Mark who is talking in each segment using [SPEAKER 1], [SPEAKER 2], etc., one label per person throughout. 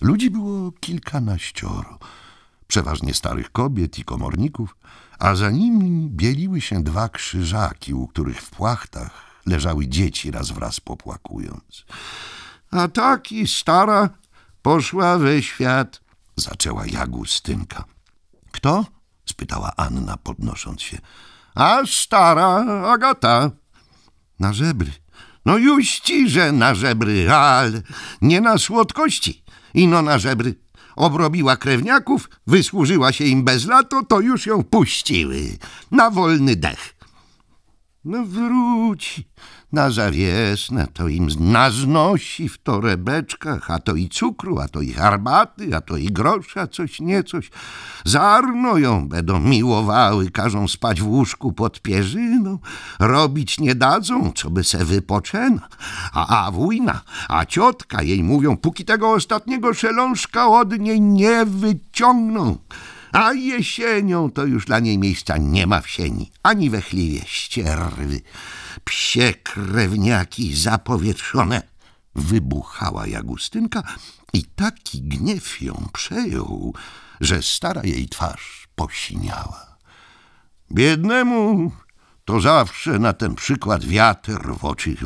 [SPEAKER 1] Ludzi było kilkanaścioro, przeważnie starych kobiet i komorników, a za nimi bieliły się dwa krzyżaki, u których w płachtach leżały dzieci raz wraz popłakując. A taki stara poszła we świat, zaczęła Jagustynka. Kto? spytała Anna, podnosząc się. A stara Agata. Na żebry. No już ci, że na żebry, ale nie na słodkości ino na żebry. Obrobiła krewniaków, wysłużyła się im bez lato, to już ją puściły. Na wolny dech. No wróci na zawiesne, to im naznosi w torebeczkach, a to i cukru, a to i herbaty, a to i grosza, coś niecoś. Zarno ją będą miłowały, każą spać w łóżku pod pierzyną, robić nie dadzą, co by se wypoczęna, A, a wujna, a ciotka jej mówią, póki tego ostatniego szelążka od niej nie wyciągną. A jesienią to już dla niej miejsca nie ma w sieni, ani we chliwie ścierwy. Psie krewniaki zapowietrzone! Wybuchała Jagustynka i taki gniew ją przejął, że stara jej twarz posiniała. Biednemu to zawsze na ten przykład wiatr w oczy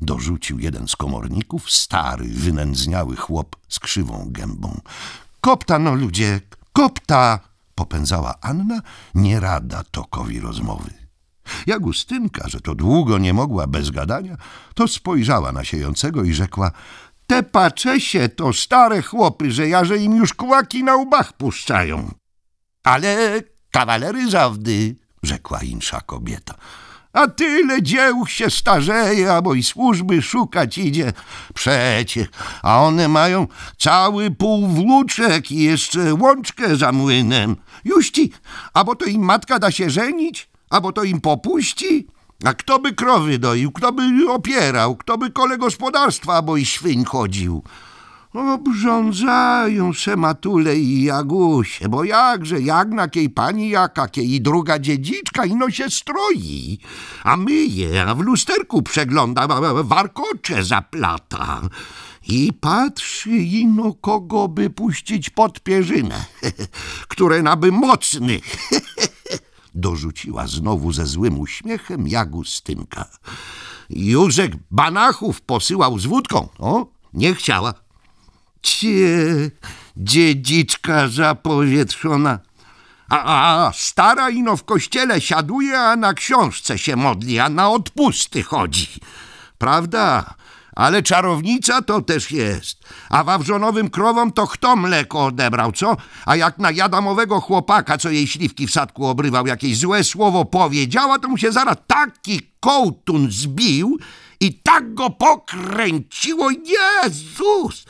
[SPEAKER 1] dorzucił jeden z komorników, stary, wynędzniały chłop z krzywą gębą. Koptano ludzie, kopta! popędzała Anna, nie rada tokowi rozmowy. Jagustynka, że to długo nie mogła bez gadania, to spojrzała na siejącego i rzekła – te paczesie to stare chłopy, że jarze im już kłaki na łbach puszczają. – Ale kawalery zawdy – rzekła insza kobieta – a tyle dzieł się starzeje, a i służby szukać idzie. Przecie, a one mają cały pół wnuczek i jeszcze łączkę za młynem. Juści, a bo to im matka da się żenić, a bo to im popuści. A kto by krowy doił, kto by opierał, kto by kole gospodarstwa, bo i świń chodził. Obrządzają se matule i Jagusie, bo jakże, jagna kiej pani jaka, kiej druga dziedziczka, ino się stroi, a myje, a w lusterku przegląda, warkocze zaplata. I patrzy ino, kogo by puścić pod pierzynę, które naby mocnych. dorzuciła znowu ze złym uśmiechem Jagustynka. Józek Banachów posyłał z wódką, o, nie chciała. Cie, dziedziczka zapowietrzona. A, a stara ino w kościele siaduje, a na książce się modli, a na odpusty chodzi. Prawda? Ale czarownica to też jest. A wawrzonowym krowom to kto mleko odebrał, co? A jak na jadamowego chłopaka, co jej śliwki w sadku obrywał, jakieś złe słowo powiedziała, to mu się zaraz taki kołtun zbił i tak go pokręciło. Jezus!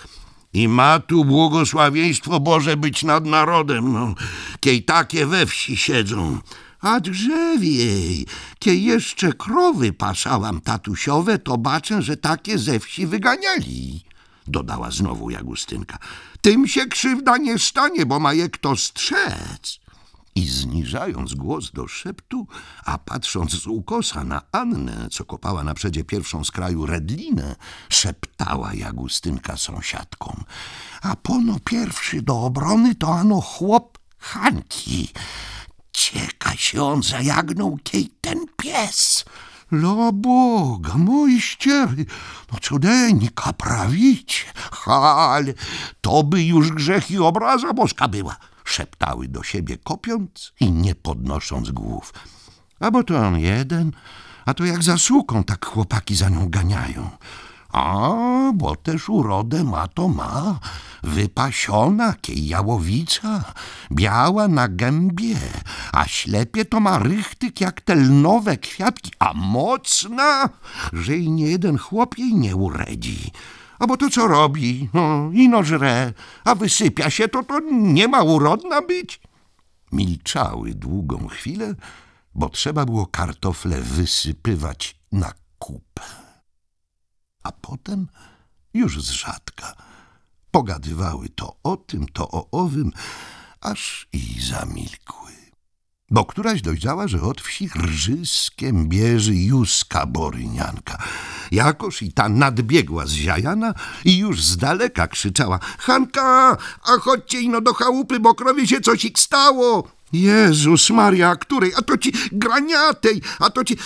[SPEAKER 1] I ma tu błogosławieństwo Boże być nad narodem, no, kiej takie we wsi siedzą. A drzewiej, Kiej jeszcze krowy pasałam tatusiowe, to baczę, że takie ze wsi wyganiali. Dodała znowu Jagustynka. Tym się krzywda nie stanie, bo ma je kto strzec i zniżając głos do szeptu, a patrząc z ukosa na Annę, co kopała naprzedzie pierwszą z kraju redlinę, szeptała Jagustynka sąsiadkom. A pono pierwszy do obrony to ano chłop Hanki. Cieka się on zajagnął, kiej ten pies. Lo Boga, moiście, no cudeńka kaprawicie, ale to by już grzech i obraza boska była szeptały do siebie, kopiąc i nie podnosząc głów. A bo to on jeden, a to jak za suką tak chłopaki za nią ganiają. A, bo też urodę ma to ma, wypasiona jałowica, biała na gębie, a ślepie to ma rychtyk jak te lnowe kwiatki, a mocna, że i nie jeden chłop jej nie uredzi. A bo to co robi? No, ino żre, a wysypia się, to to nie ma urodna być. Milczały długą chwilę, bo trzeba było kartofle wysypywać na kupę. A potem już z rzadka pogadywały to o tym, to o owym, aż i zamilkły bo któraś dojrzała, że od wsi rżyskiem bierzy Józka Borynianka. Jakoż i ta nadbiegła z ziajana i już z daleka krzyczała — Hanka, a chodźcie ino do chałupy, bo krowie się coś ich stało! Jezus Maria, a której? A to ci graniatej, a to ci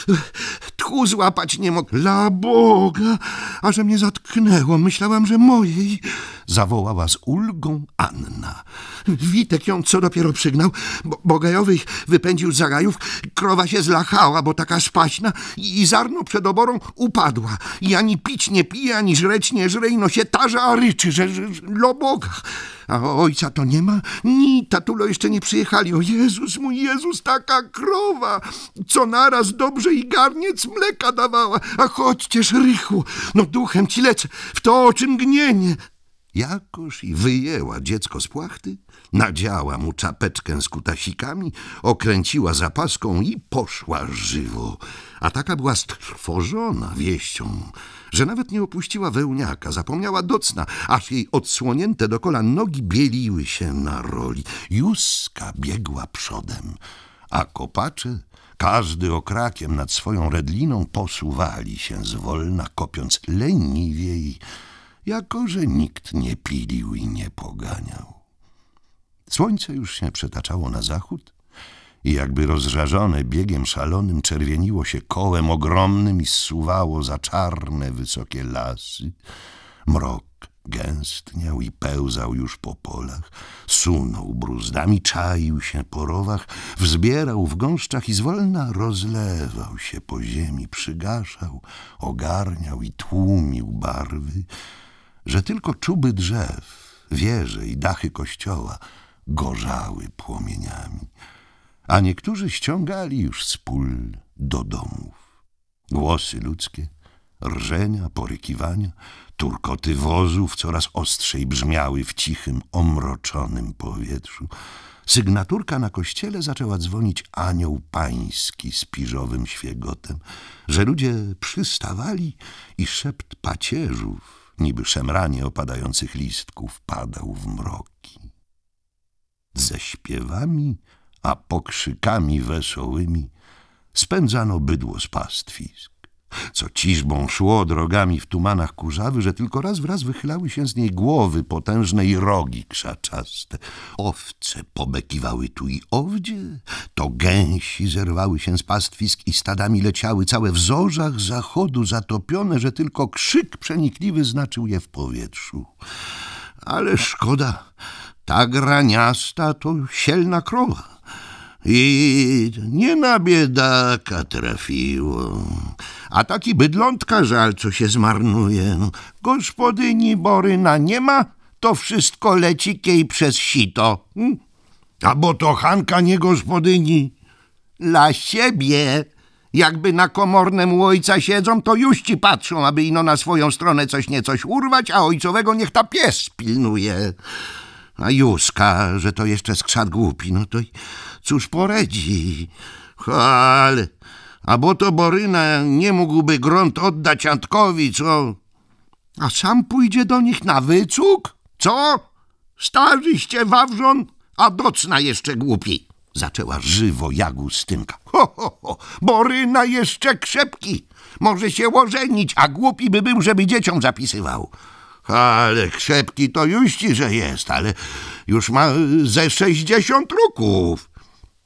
[SPEAKER 1] tchu złapać nie mogę. La Boga, a że mnie zatknęło, myślałam, że mojej zawołała z ulgą Anna. Witek ją co dopiero przygnał, bo Bogajowy ich wypędził z zagajów, krowa się zlachała, bo taka spaśna i, zarno przed oborą upadła. I ani pić nie pije, ani żreć nie żre, no się tarza, a ryczy, że, że, że lo Boga. A ojca to nie ma? Ni, tatulo jeszcze nie przyjechali. O Jezus mój, Jezus, taka krowa, co naraz dobrze i garniec mleka dawała. A chodźcież rychu. no duchem ci lecę, w to o czym gnienie. Jakoż i wyjęła dziecko z płachty, nadziała mu czapeczkę z kutasikami, okręciła zapaską i poszła żywo. A taka była strwożona wieścią, że nawet nie opuściła wełniaka, zapomniała docna, aż jej odsłonięte do kolan nogi bieliły się na roli. Juska biegła przodem, a kopacze każdy okrakiem nad swoją redliną posuwali się zwolna, kopiąc leniwiej jako że nikt nie pilił i nie poganiał. Słońce już się przetaczało na zachód i jakby rozżarzone biegiem szalonym czerwieniło się kołem ogromnym i zsuwało za czarne, wysokie lasy. Mrok gęstniał i pełzał już po polach, sunął bruzdami, czaił się po rowach, wzbierał w gąszczach i zwolna rozlewał się po ziemi, przygaszał, ogarniał i tłumił barwy, że tylko czuby drzew, wieże i dachy kościoła gorzały płomieniami, a niektórzy ściągali już z pól do domów. Głosy ludzkie, rżenia, porykiwania, turkoty wozów coraz ostrzej brzmiały w cichym, omroczonym powietrzu. Sygnaturka na kościele zaczęła dzwonić anioł pański z piżowym świegotem, że ludzie przystawali i szept pacierzów niby szemranie opadających listków, padał w mroki. Ze śpiewami, a pokrzykami wesołymi spędzano bydło z pastwisk co ciżbą szło drogami w tumanach kurzawy, że tylko raz wraz wychylały się z niej głowy potężne i rogi krzaczaste. Owce pobekiwały tu i owdzie, to gęsi zerwały się z pastwisk i stadami leciały całe w zorzach zachodu zatopione, że tylko krzyk przenikliwy znaczył je w powietrzu. Ale szkoda, ta graniasta to sielna krowa i nie na biedaka trafiło. A taki bydlątka żal, co się zmarnuje. Gospodyni Boryna nie ma, to wszystko leci kiej przez sito. Hm? A bo to Hanka nie gospodyni. Dla siebie. Jakby na komornem u ojca siedzą, to już ci patrzą, aby ino na swoją stronę coś niecoś urwać, a ojcowego niech ta pies pilnuje. A Józka, że to jeszcze skrzat głupi, no to cóż poradzi. Ale, a bo to Boryna nie mógłby grunt oddać Antkowi, co? A sam pójdzie do nich na wycuk? Co? Starzyście Wawrzon, a docna jeszcze głupi. Zaczęła żywo Jagustynka. Ho, ho, ho, Boryna jeszcze krzepki. Może się łożenić, a głupi by był, żeby dzieciom zapisywał. Ale krzepki to już ci, że jest, ale już ma ze sześćdziesiąt ruków.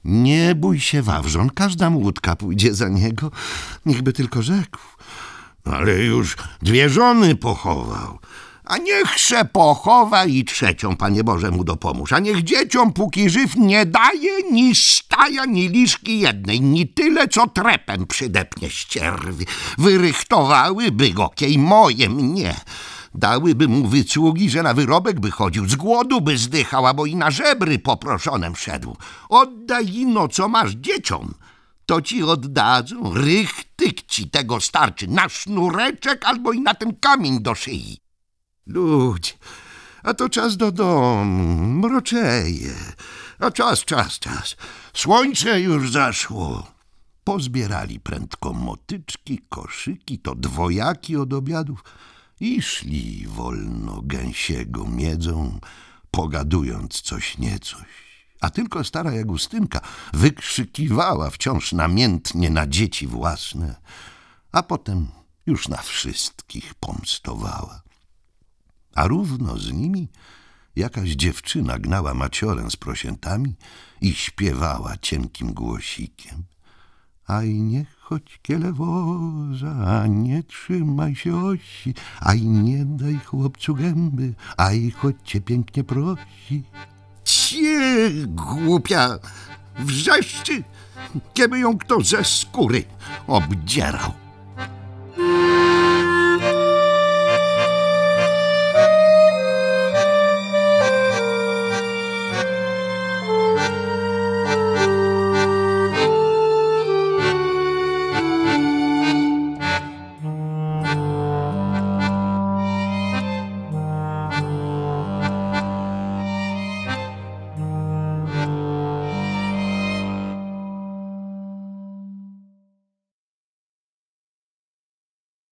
[SPEAKER 1] Nie bój się, Wawrzon, każda łódka pójdzie za niego, niechby tylko rzekł. Ale już dwie żony pochował. A niech se pochowa i trzecią, Panie Boże, mu dopomóż. A niech dzieciom, póki żyw, nie daje ni staja, ni liszki jednej, ni tyle, co trepem przydepnie ścierwi. Wyrychtowałyby go kiej moje mnie dałyby mu wycługi, że na wyrobek by chodził, z głodu by zdychał, bo i na żebry poproszonem szedł. Oddaj ino, co masz dzieciom, to ci oddadzą, rychtyk ci tego starczy, na sznureczek albo i na ten kamień do szyi. Ludź, a to czas do domu, mroczeje, a czas, czas, czas, słońce już zaszło pozbierali prędko motyczki, koszyki, to dwojaki od obiadów i szli wolno gęsiego miedzą, pogadując coś niecoś. A tylko stara Jagustynka wykrzykiwała wciąż namiętnie na dzieci własne, a potem już na wszystkich pomstowała. A równo z nimi jakaś dziewczyna gnała maciorę z prosiętami i śpiewała cienkim głosikiem – Aj nie chodź a nie trzymaj się osi, aj nie daj chłopcu gęby, aj choć cię pięknie prosi. Cie, głupia, wrzeszczy, kiedy ją kto ze skóry obdzierał.